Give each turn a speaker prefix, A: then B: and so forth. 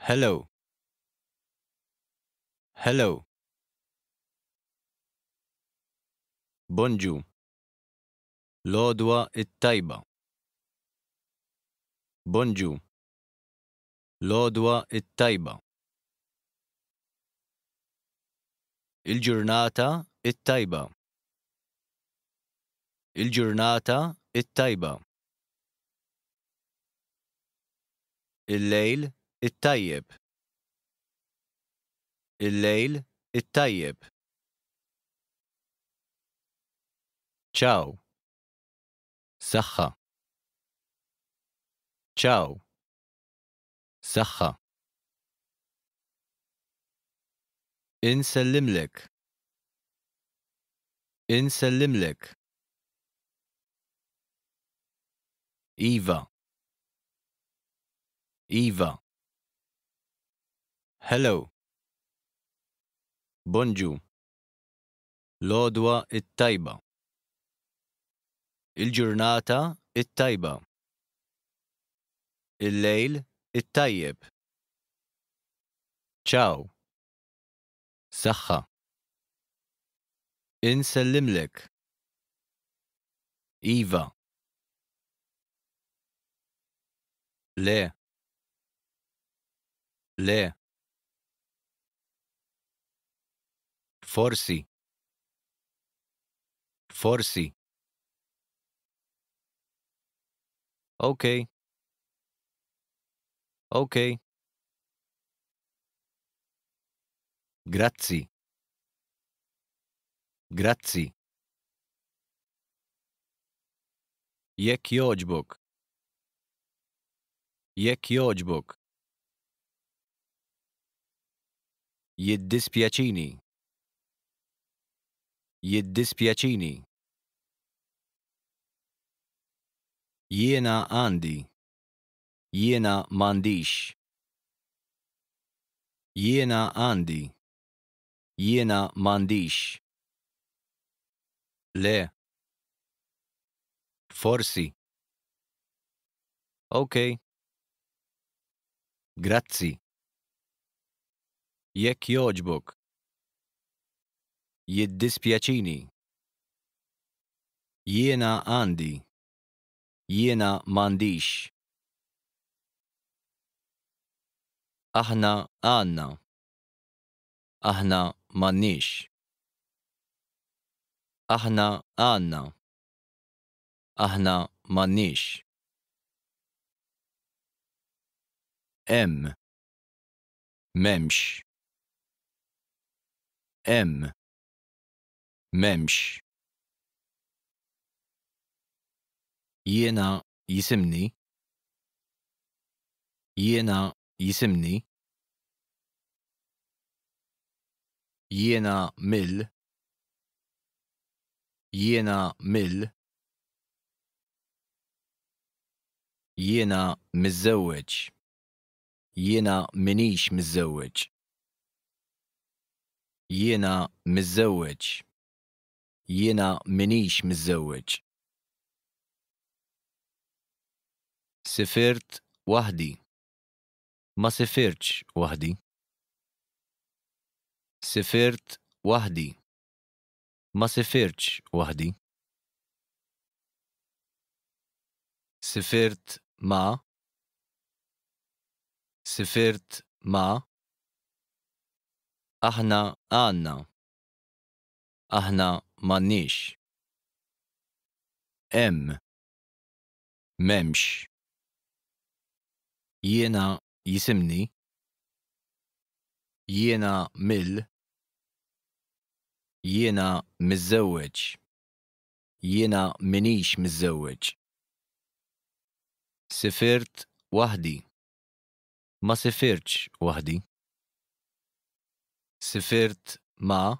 A: hello hello bonjour لودوى الطيبة بونجو لودوى الطيبة الجرناتا الطيبة الجرناتا الطيبة الليل الطيب الليل الطيب تشاو سخة تشاو سخة انسلم لك انسلم لك إيفا إيفا هلو بونجو لودوا الطيبة الجرناتا الطيبة الليل الطيب تشاو صحة انسلملك إيفا ليه ليه Forsi. Forsi. Ok. Ok. Grazie. Grazie. Jak joġbok. Jekk joġbok. Jiddispjaċini. Jiddispjaċini. Jiena għandi. Jiena mandiċ. Jiena għandi. Jiena mandiċ. Le. Forsi. Ok. Grazzi. Jekk joġbuk jiddispjaċini. Jiena għandi. Jiena mandiċ. Aħna għanna. Aħna m'għandniex. Aħna għanna. Aħna m'għandniex. M Memx. Em memx. Jiena jisimni. Jiena jisimni. Jiena mill. Jiena mill. Jiena mizzewġ. Jiena minix mizzewġ. Jiena mizzewġ jiena minix mizzewġ. Sifirt wahdi. Ma sifirċ wahdi. Sifirt wahdi. Ma sifirċ wahdi. Sifirt ma. Sifirt ma. Aħna għanna. Aħna mannix. M Memx. Jiena jisimni. Jiena mill. Jiena mizzewġ. Jiena minix mizzewġ. Sifirt wahdi. Ma sifirċ wahdi. Sifirt ma